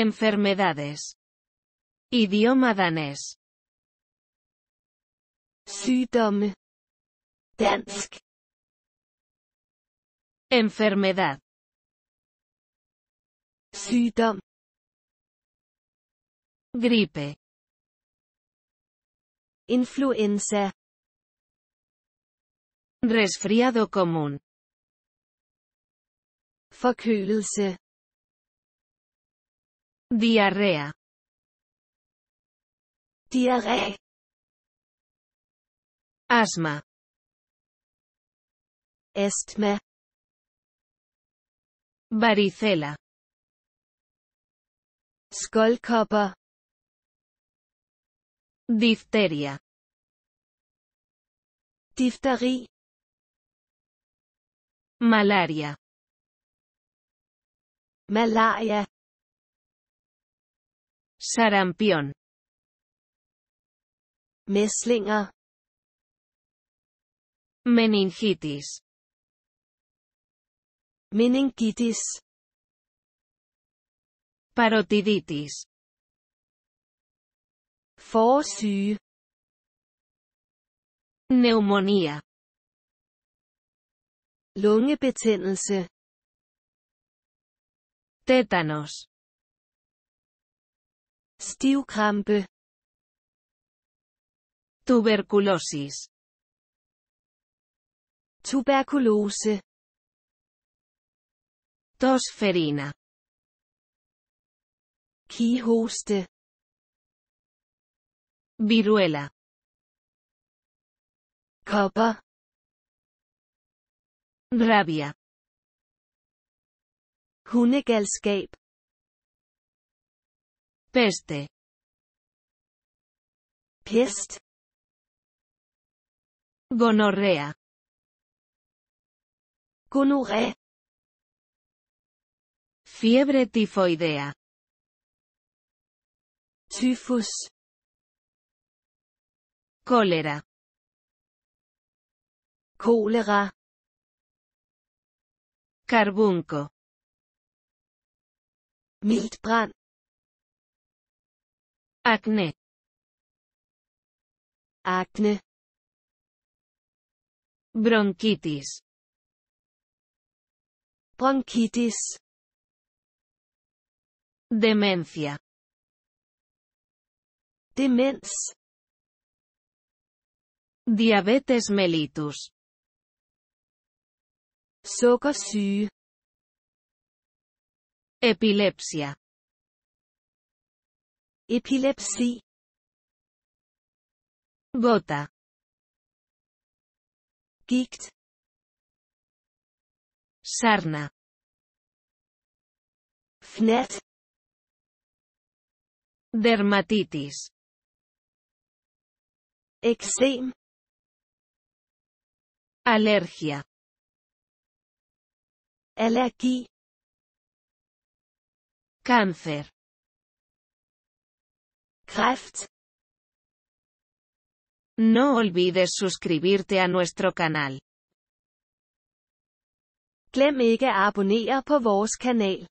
Enfermedades. Idioma danés. Sygdomme. Dansk. Enfermedad. Sygdom. Gripe. Influenza. Resfriado común. Forkølelse. Diarrea. Diarrea. Asma. Estme. Varicela. Skolkopper. Difteria. Difteri. Malaria. Malaria. Sarampión. meslinga Meningitis. Meningitis. Parotiditis. Forsyge. Neumonía. Lungebetændelse. Tétanos. Stivkrampe. Tuberkulosis. Tuberkulose. Dosferina. Kihoste. Viruela. Kopper. Rabia. Hundegalskab. Peste. Pest. Gonorrea. Gonorrea. Fiebre tifoidea. Tifus Cólera. Cólera. Carbunco. Miltbrand. Acné. acne Bronquitis. Bronquitis. Demencia. Demens. Diabetes mellitus. Sukkersyge. Epilepsia. Epilepsia. bota gikt sarna fnet dermatitis eksem alergia L Cáncer. Kraft. No olvides suscribirte a nuestro canal. Glem ikke at abonnere på vores kanal.